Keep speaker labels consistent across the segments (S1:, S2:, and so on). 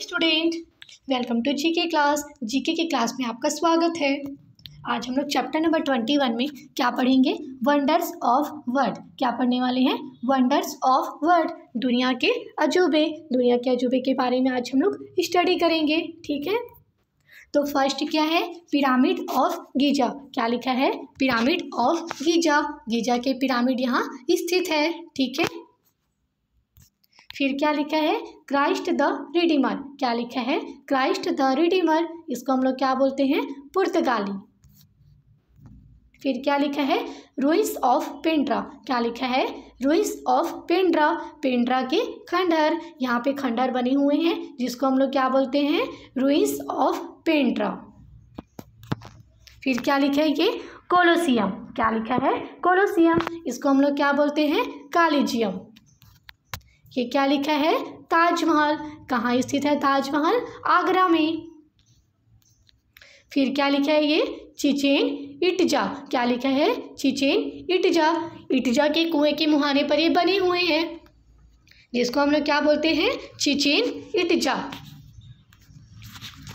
S1: student welcome to GK class GK के class में आपका स्वागत है आज हम लोग चैप्टर नंबर ट्वेंटी वन में क्या पढ़ेंगे वंडर्स ऑफ वर्ल्ड क्या पढ़ने वाले हैं वंडर्स ऑफ वर्ल्ड दुनिया के अजूबे दुनिया के अजूबे के बारे में आज हम लोग स्टडी करेंगे ठीक है तो फर्स्ट क्या है पिरामिड ऑफ गीजा क्या लिखा है पिरामिड ऑफ गीजा गीजा के पिरामिड यहाँ स्थित है ठीक है फिर क्या लिखा है क्राइस्ट द रिडीमर क्या लिखा है क्राइस्ट द रिडीमर इसको हम लोग क्या बोलते हैं पुर्तगाली फिर क्या लिखा है रुइस ऑफ पेंड्रा क्या लिखा है रुइस ऑफ पेंड्रा पेंड्रा के खंडहर यहाँ पे खंडहर बने हुए हैं जिसको हम लोग क्या बोलते हैं रुइस ऑफ पेंड्रा फिर क्या लिखा है ये कोलोसियम क्या लिखा है कोलोसियम इसको हम लोग क्या बोलते हैं कालीजियम ये क्या लिखा है ताजमहल कहाँ स्थित है ताजमहल आगरा में फिर क्या लिखा है ये चिचेन इटजा क्या लिखा है चिचेन इटजा इटजा के कुएं के मुहाने पर ये बने हुए हैं जिसको हम लोग क्या बोलते हैं चिचेन इटजा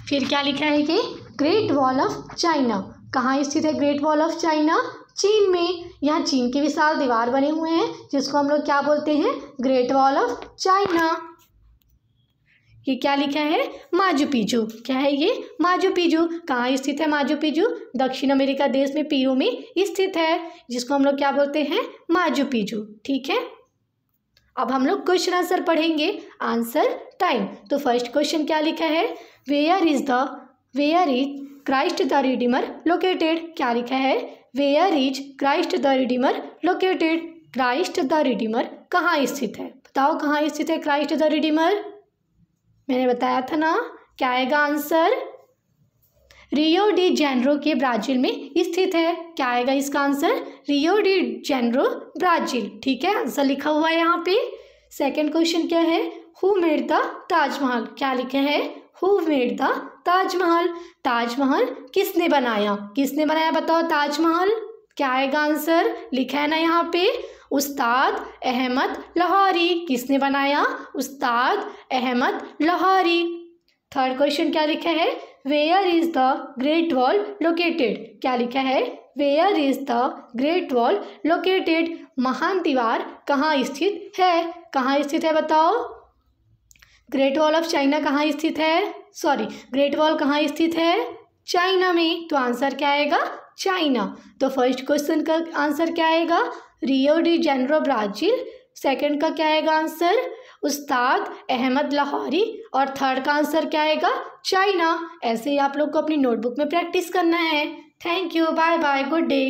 S1: फिर क्या लिखा है कि ग्रेट वॉल ऑफ चाइना कहाँ स्थित है ग्रेट वॉल ऑफ चाइना चीन में यहाँ चीन के विशाल दीवार बने हुए हैं जिसको हम लोग क्या बोलते हैं ग्रेट वॉल ऑफ चाइना ये क्या लिखा है माजू पीजू क्या है ये माजू पीजू कहाँ स्थित है माजू पीजू दक्षिण अमेरिका देश में पीरू में स्थित है जिसको हम लोग क्या बोलते हैं माजू पीजू ठीक है अब हम लोग क्वेश्चन आंसर पढ़ेंगे आंसर टाइम तो फर्स्ट क्वेश्चन क्या लिखा है where is the where is Christ the Redeemer located क्या लिखा है where is Christ the Redeemer located Christ the Redeemer कहाँ स्थित है बताओ कहाँ स्थित है क्राइस्ट द रिडीमर मैंने बताया था ना क्या आएगा आंसर रियो डी जेनरो के ब्राज़ील में स्थित है क्या आएगा इसका answer Rio de Janeiro Brazil ठीक है आंसर लिखा हुआ है यहाँ पे सेकेंड क्वेश्चन क्या है हु मेड द ताजमहल क्या लिखे हैं who made the Taj Mahal Taj Mahal किसने बनाया किसने बनाया बताओ ताजमहल क्या आएगा आंसर लिखा है ना यहाँ पे उस्ताद अहमद लाहौरी किसने बनाया उस्ताद अहमद लाहौरी थर्ड क्वेश्चन क्या लिखा है where is the great wall located क्या लिखा है where is the great wall located महान दीवार कहाँ स्थित है कहाँ स्थित है बताओ ग्रेट वॉल ऑफ चाइना कहाँ स्थित है सॉरी ग्रेट वॉल कहाँ स्थित है चाइना में तो आंसर क्या आएगा चाइना तो फर्स्ट क्वेश्चन का आंसर क्या आएगा Rio de Janeiro Brazil second का क्या आएगा आंसर उस्ताद अहमद लाहौरी और थर्ड का आंसर क्या आएगा चाइना ऐसे ही आप लोग को अपनी नोटबुक में प्रैक्टिस करना है thank you bye bye good day